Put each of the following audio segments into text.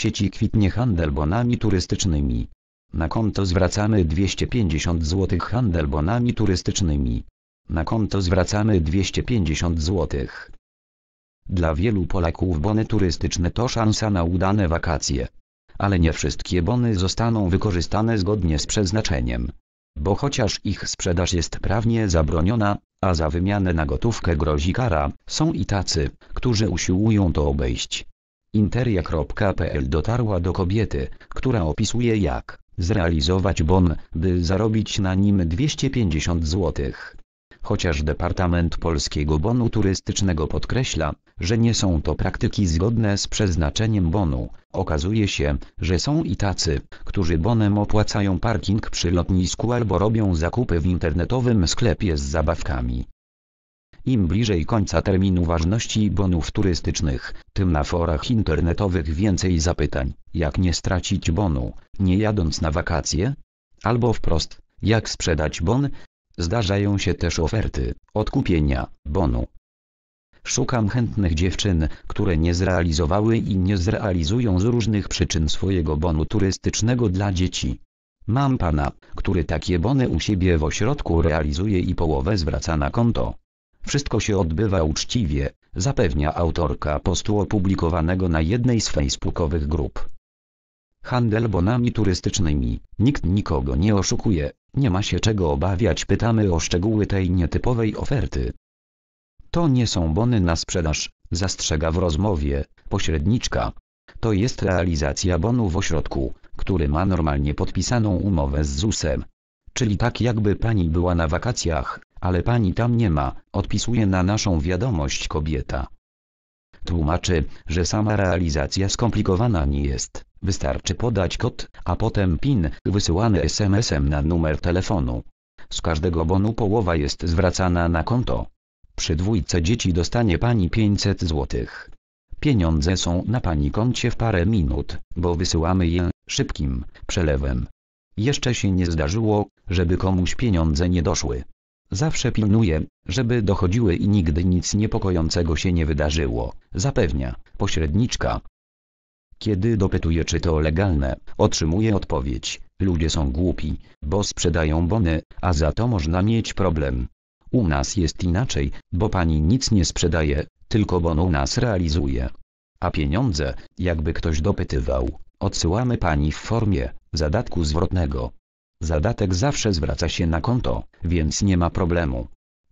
sieci kwitnie handel bonami turystycznymi. Na konto zwracamy 250 zł handel bonami turystycznymi. Na konto zwracamy 250 zł. Dla wielu Polaków bony turystyczne to szansa na udane wakacje. Ale nie wszystkie bony zostaną wykorzystane zgodnie z przeznaczeniem. Bo chociaż ich sprzedaż jest prawnie zabroniona, a za wymianę na gotówkę grozi kara, są i tacy, którzy usiłują to obejść. Interia.pl dotarła do kobiety, która opisuje jak zrealizować bon, by zarobić na nim 250 zł. Chociaż Departament Polskiego Bonu Turystycznego podkreśla, że nie są to praktyki zgodne z przeznaczeniem bonu, okazuje się, że są i tacy, którzy bonem opłacają parking przy lotnisku albo robią zakupy w internetowym sklepie z zabawkami. Im bliżej końca terminu ważności bonów turystycznych, tym na forach internetowych więcej zapytań, jak nie stracić bonu, nie jadąc na wakacje? Albo wprost, jak sprzedać bon? Zdarzają się też oferty odkupienia bonu. Szukam chętnych dziewczyn, które nie zrealizowały i nie zrealizują z różnych przyczyn swojego bonu turystycznego dla dzieci. Mam pana, który takie bony u siebie w ośrodku realizuje i połowę zwraca na konto. Wszystko się odbywa uczciwie, zapewnia autorka postu opublikowanego na jednej z facebookowych grup. Handel bonami turystycznymi, nikt nikogo nie oszukuje, nie ma się czego obawiać pytamy o szczegóły tej nietypowej oferty. To nie są bony na sprzedaż, zastrzega w rozmowie pośredniczka. To jest realizacja bonu w ośrodku, który ma normalnie podpisaną umowę z ZUS-em. Czyli tak jakby pani była na wakacjach, ale pani tam nie ma, odpisuje na naszą wiadomość kobieta. Tłumaczy, że sama realizacja skomplikowana nie jest, wystarczy podać kod, a potem PIN, wysyłany SMS-em na numer telefonu. Z każdego bonu połowa jest zwracana na konto. Przy dwójce dzieci dostanie pani 500 złotych. Pieniądze są na pani koncie w parę minut, bo wysyłamy je szybkim przelewem. Jeszcze się nie zdarzyło, żeby komuś pieniądze nie doszły. Zawsze pilnuję, żeby dochodziły i nigdy nic niepokojącego się nie wydarzyło, zapewnia pośredniczka. Kiedy dopytuję czy to legalne, otrzymuję odpowiedź, ludzie są głupi, bo sprzedają bony, a za to można mieć problem. U nas jest inaczej, bo pani nic nie sprzedaje, tylko bon u nas realizuje. A pieniądze, jakby ktoś dopytywał, odsyłamy pani w formie zadatku zwrotnego. Zadatek zawsze zwraca się na konto, więc nie ma problemu.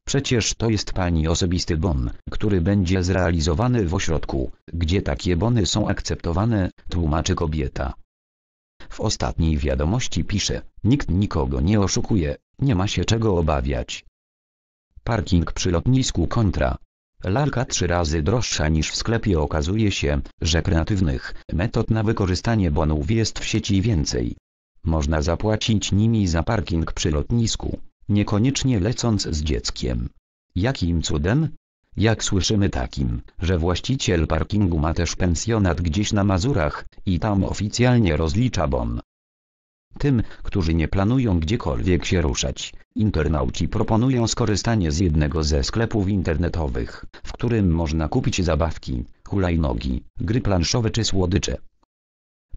Przecież to jest Pani osobisty bon, który będzie zrealizowany w ośrodku, gdzie takie bony są akceptowane, tłumaczy kobieta. W ostatniej wiadomości pisze, nikt nikogo nie oszukuje, nie ma się czego obawiać. Parking przy lotnisku kontra. Lalka trzy razy droższa niż w sklepie okazuje się, że kreatywnych metod na wykorzystanie bonów jest w sieci więcej. Można zapłacić nimi za parking przy lotnisku, niekoniecznie lecąc z dzieckiem. Jakim cudem? Jak słyszymy takim, że właściciel parkingu ma też pensjonat gdzieś na Mazurach i tam oficjalnie rozlicza bon. Tym, którzy nie planują gdziekolwiek się ruszać, internauci proponują skorzystanie z jednego ze sklepów internetowych, w którym można kupić zabawki, hulajnogi, gry planszowe czy słodycze.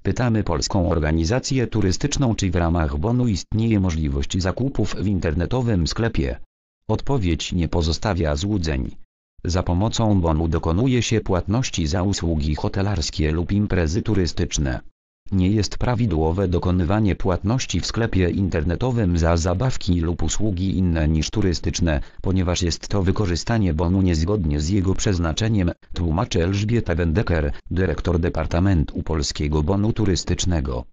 Pytamy Polską Organizację Turystyczną czy w ramach bonu istnieje możliwość zakupów w internetowym sklepie. Odpowiedź nie pozostawia złudzeń. Za pomocą bonu dokonuje się płatności za usługi hotelarskie lub imprezy turystyczne. Nie jest prawidłowe dokonywanie płatności w sklepie internetowym za zabawki lub usługi inne niż turystyczne, ponieważ jest to wykorzystanie bonu niezgodnie z jego przeznaczeniem, tłumaczy Elżbieta Wendeker, dyrektor Departamentu Polskiego Bonu Turystycznego.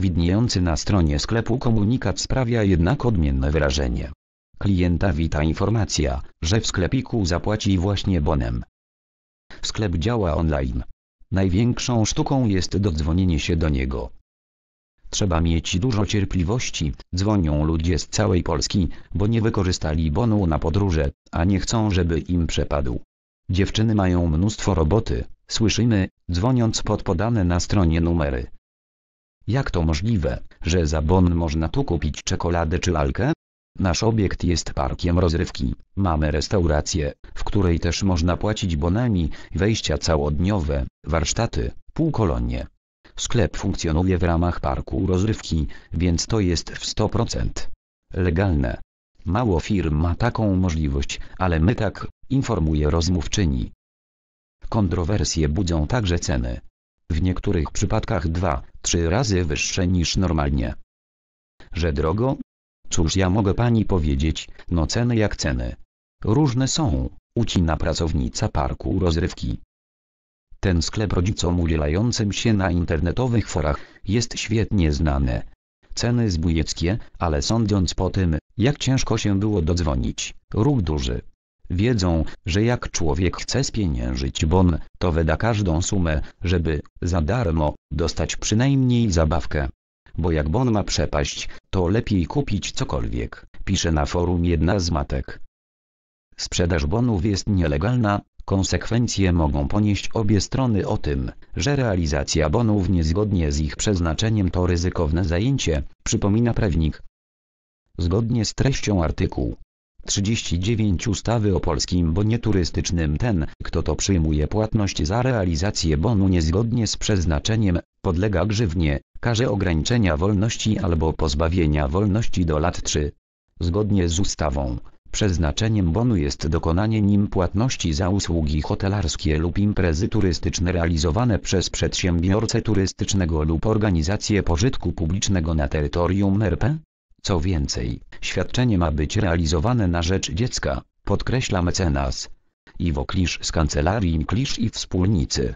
Widniejący na stronie sklepu komunikat sprawia jednak odmienne wrażenie. Klienta wita informacja, że w sklepiku zapłaci właśnie bonem. Sklep działa online. Największą sztuką jest dodzwonienie się do niego. Trzeba mieć dużo cierpliwości, dzwonią ludzie z całej Polski, bo nie wykorzystali bonu na podróże, a nie chcą, żeby im przepadł. Dziewczyny mają mnóstwo roboty, słyszymy, dzwoniąc pod podane na stronie numery. Jak to możliwe, że za bon można tu kupić czekoladę czy alkę? Nasz obiekt jest parkiem rozrywki. Mamy restaurację, w której też można płacić bonami, wejścia całodniowe, warsztaty, półkolonie. Sklep funkcjonuje w ramach parku rozrywki, więc to jest w 100% legalne. Mało firm ma taką możliwość, ale my tak, informuje rozmówczyni. Kontrowersje budzą także ceny. W niektórych przypadkach 2-3 razy wyższe niż normalnie. Że drogo, Cóż ja mogę pani powiedzieć, no ceny jak ceny. Różne są, ucina pracownica parku rozrywki. Ten sklep rodzicom udzielającym się na internetowych forach jest świetnie znany. Ceny zbójeckie, ale sądząc po tym, jak ciężko się było dodzwonić, ruch duży. Wiedzą, że jak człowiek chce spieniężyć bon, to wyda każdą sumę, żeby, za darmo, dostać przynajmniej zabawkę bo jak bon ma przepaść, to lepiej kupić cokolwiek, pisze na forum jedna z matek. Sprzedaż bonów jest nielegalna, konsekwencje mogą ponieść obie strony o tym, że realizacja bonów niezgodnie z ich przeznaczeniem to ryzykowne zajęcie, przypomina prawnik. Zgodnie z treścią artykułu 39 ustawy o polskim bonie turystycznym ten, kto to przyjmuje płatność za realizację bonu niezgodnie z przeznaczeniem, podlega grzywnie, karze ograniczenia wolności albo pozbawienia wolności do lat 3. Zgodnie z ustawą, przeznaczeniem bonu jest dokonanie nim płatności za usługi hotelarskie lub imprezy turystyczne realizowane przez przedsiębiorcę turystycznego lub organizację pożytku publicznego na terytorium RP. Co więcej, świadczenie ma być realizowane na rzecz dziecka, podkreśla mecenas. Iwo Klisz z Kancelarii Klisz i Wspólnicy.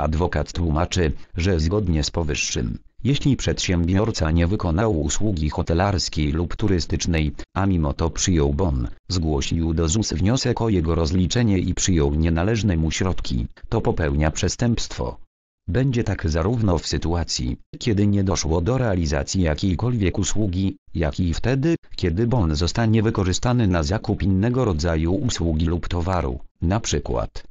Adwokat tłumaczy, że zgodnie z powyższym, jeśli przedsiębiorca nie wykonał usługi hotelarskiej lub turystycznej, a mimo to przyjął bon, zgłosił do ZUS wniosek o jego rozliczenie i przyjął nienależne mu środki, to popełnia przestępstwo. Będzie tak zarówno w sytuacji, kiedy nie doszło do realizacji jakiejkolwiek usługi, jak i wtedy, kiedy bon zostanie wykorzystany na zakup innego rodzaju usługi lub towaru, na przykład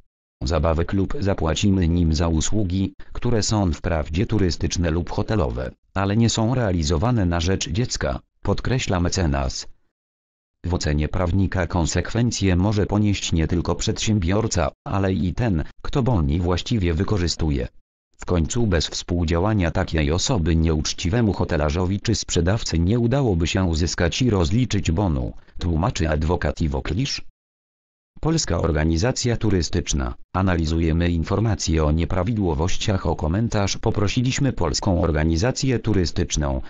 zabawek lub zapłacimy nim za usługi, które są wprawdzie turystyczne lub hotelowe, ale nie są realizowane na rzecz dziecka, podkreśla mecenas. W ocenie prawnika konsekwencje może ponieść nie tylko przedsiębiorca, ale i ten, kto boni właściwie wykorzystuje. W końcu bez współdziałania takiej osoby nieuczciwemu hotelarzowi czy sprzedawcy nie udałoby się uzyskać i rozliczyć bonu, tłumaczy adwokat Iwo Klisz, Polska Organizacja Turystyczna. Analizujemy informacje o nieprawidłowościach. O komentarz poprosiliśmy Polską Organizację Turystyczną.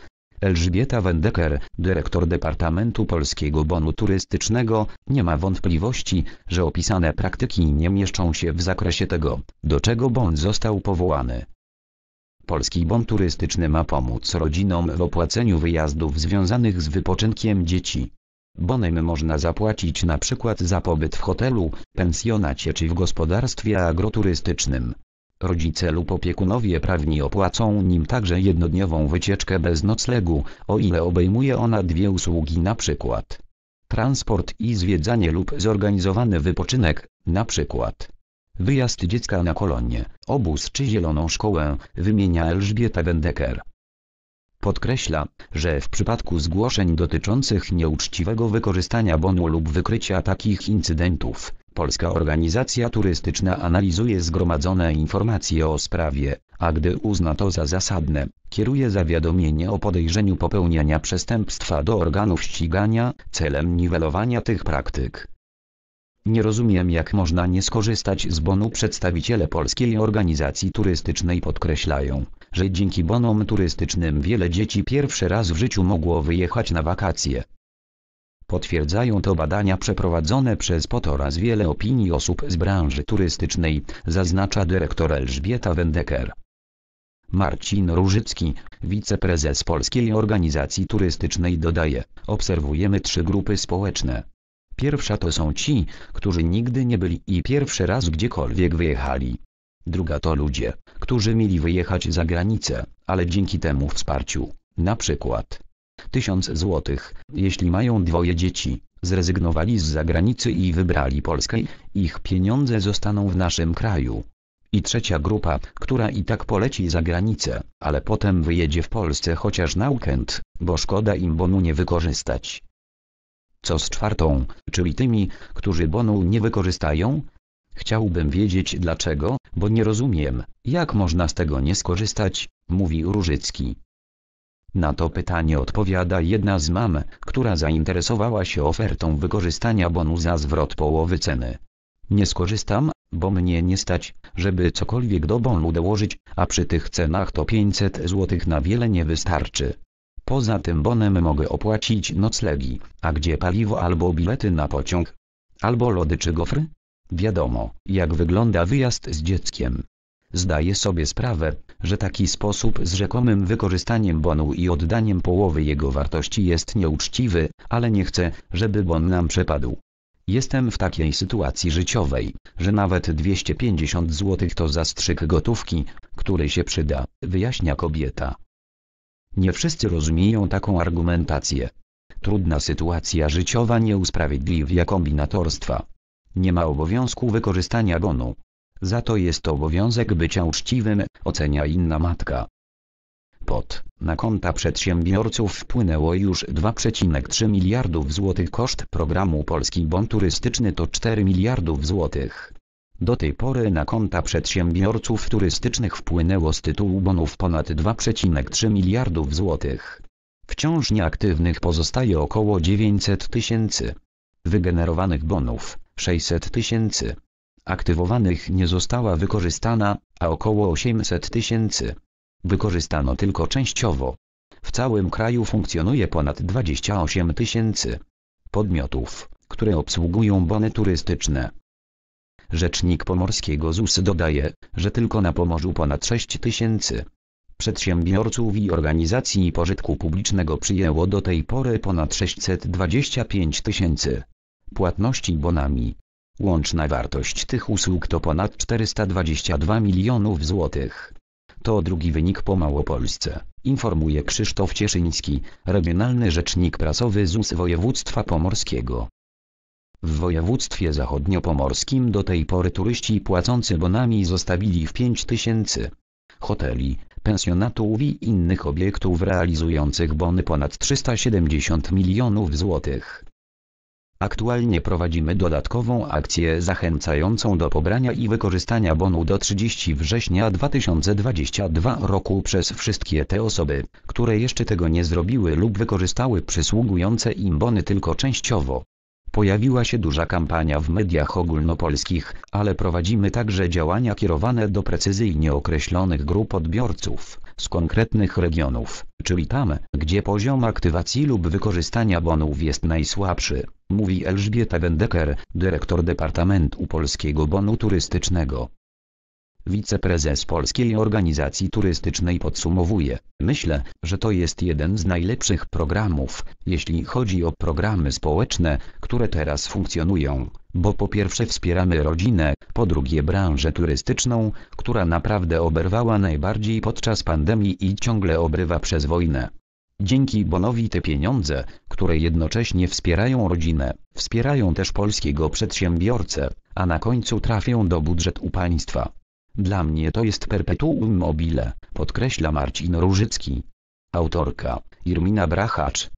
Elżbieta Wendeker, dyrektor Departamentu Polskiego Bonu Turystycznego, nie ma wątpliwości, że opisane praktyki nie mieszczą się w zakresie tego, do czego bon został powołany. Polski Bon Turystyczny ma pomóc rodzinom w opłaceniu wyjazdów związanych z wypoczynkiem dzieci. Bonem można zapłacić na przykład za pobyt w hotelu, pensjonacie czy w gospodarstwie agroturystycznym. Rodzice lub opiekunowie prawni opłacą nim także jednodniową wycieczkę bez noclegu, o ile obejmuje ona dwie usługi na przykład transport i zwiedzanie lub zorganizowany wypoczynek, na przykład wyjazd dziecka na kolonie, obóz czy zieloną szkołę, wymienia Elżbieta Wendeker. Podkreśla, że w przypadku zgłoszeń dotyczących nieuczciwego wykorzystania bonu lub wykrycia takich incydentów, Polska Organizacja Turystyczna analizuje zgromadzone informacje o sprawie, a gdy uzna to za zasadne, kieruje zawiadomienie o podejrzeniu popełnienia przestępstwa do organów ścigania celem niwelowania tych praktyk. Nie rozumiem jak można nie skorzystać z bonu przedstawiciele Polskiej Organizacji Turystycznej podkreślają, że dzięki bonom turystycznym wiele dzieci pierwszy raz w życiu mogło wyjechać na wakacje. Potwierdzają to badania przeprowadzone przez POT oraz wiele opinii osób z branży turystycznej, zaznacza dyrektor Elżbieta Wendeker. Marcin Różycki, wiceprezes Polskiej Organizacji Turystycznej dodaje, obserwujemy trzy grupy społeczne. Pierwsza to są ci, którzy nigdy nie byli i pierwszy raz gdziekolwiek wyjechali. Druga to ludzie, którzy mieli wyjechać za granicę, ale dzięki temu wsparciu, na przykład 1000 złotych, jeśli mają dwoje dzieci, zrezygnowali z zagranicy i wybrali Polskę, ich pieniądze zostaną w naszym kraju. I trzecia grupa, która i tak poleci za granicę, ale potem wyjedzie w Polsce chociaż na weekend, bo szkoda im bonu nie wykorzystać. Co z czwartą, czyli tymi, którzy bonu nie wykorzystają, Chciałbym wiedzieć dlaczego, bo nie rozumiem, jak można z tego nie skorzystać, mówi Różycki. Na to pytanie odpowiada jedna z mam, która zainteresowała się ofertą wykorzystania bonu za zwrot połowy ceny. Nie skorzystam, bo mnie nie stać, żeby cokolwiek do bonu dołożyć, a przy tych cenach to 500 zł na wiele nie wystarczy. Poza tym bonem mogę opłacić noclegi, a gdzie paliwo albo bilety na pociąg? Albo lody czy gofry? Wiadomo, jak wygląda wyjazd z dzieckiem. Zdaję sobie sprawę, że taki sposób z rzekomym wykorzystaniem bonu i oddaniem połowy jego wartości jest nieuczciwy, ale nie chcę, żeby bon nam przepadł. Jestem w takiej sytuacji życiowej, że nawet 250 zł to zastrzyk gotówki, który się przyda, wyjaśnia kobieta. Nie wszyscy rozumieją taką argumentację. Trudna sytuacja życiowa nie usprawiedliwia kombinatorstwa. Nie ma obowiązku wykorzystania bonu. Za to jest obowiązek bycia uczciwym, ocenia inna matka. Pod na konta przedsiębiorców wpłynęło już 2,3 miliardów złotych koszt programu Polski Bon Turystyczny to 4 miliardów złotych. Do tej pory na konta przedsiębiorców turystycznych wpłynęło z tytułu bonów ponad 2,3 miliardów złotych. Wciąż nieaktywnych pozostaje około 900 tysięcy wygenerowanych bonów 600 tysięcy. Aktywowanych nie została wykorzystana, a około 800 tysięcy. Wykorzystano tylko częściowo. W całym kraju funkcjonuje ponad 28 tysięcy podmiotów, które obsługują bony turystyczne. Rzecznik Pomorskiego ZUS dodaje, że tylko na Pomorzu ponad 6 tysięcy przedsiębiorców i organizacji pożytku publicznego przyjęło do tej pory ponad 625 tysięcy płatności bonami. Łączna wartość tych usług to ponad 422 milionów złotych. To drugi wynik po Małopolsce, informuje Krzysztof Cieszyński, regionalny rzecznik prasowy ZUS województwa pomorskiego. W województwie zachodniopomorskim do tej pory turyści płacący bonami zostawili w 5 tysięcy hoteli, pensjonatów i innych obiektów realizujących bony ponad 370 milionów złotych. Aktualnie prowadzimy dodatkową akcję zachęcającą do pobrania i wykorzystania bonu do 30 września 2022 roku przez wszystkie te osoby, które jeszcze tego nie zrobiły lub wykorzystały przysługujące im bony tylko częściowo. Pojawiła się duża kampania w mediach ogólnopolskich, ale prowadzimy także działania kierowane do precyzyjnie określonych grup odbiorców, z konkretnych regionów, czyli tam, gdzie poziom aktywacji lub wykorzystania bonów jest najsłabszy, mówi Elżbieta Wendeker, dyrektor Departamentu Polskiego Bonu Turystycznego. Wiceprezes Polskiej Organizacji Turystycznej podsumowuje, myślę, że to jest jeden z najlepszych programów, jeśli chodzi o programy społeczne, które teraz funkcjonują, bo po pierwsze wspieramy rodzinę, po drugie branżę turystyczną, która naprawdę oberwała najbardziej podczas pandemii i ciągle obrywa przez wojnę. Dzięki bonowi te pieniądze, które jednocześnie wspierają rodzinę, wspierają też polskiego przedsiębiorcę, a na końcu trafią do budżetu państwa. Dla mnie to jest perpetuum mobile, podkreśla Marcin Różycki. Autorka, Irmina Brachacz.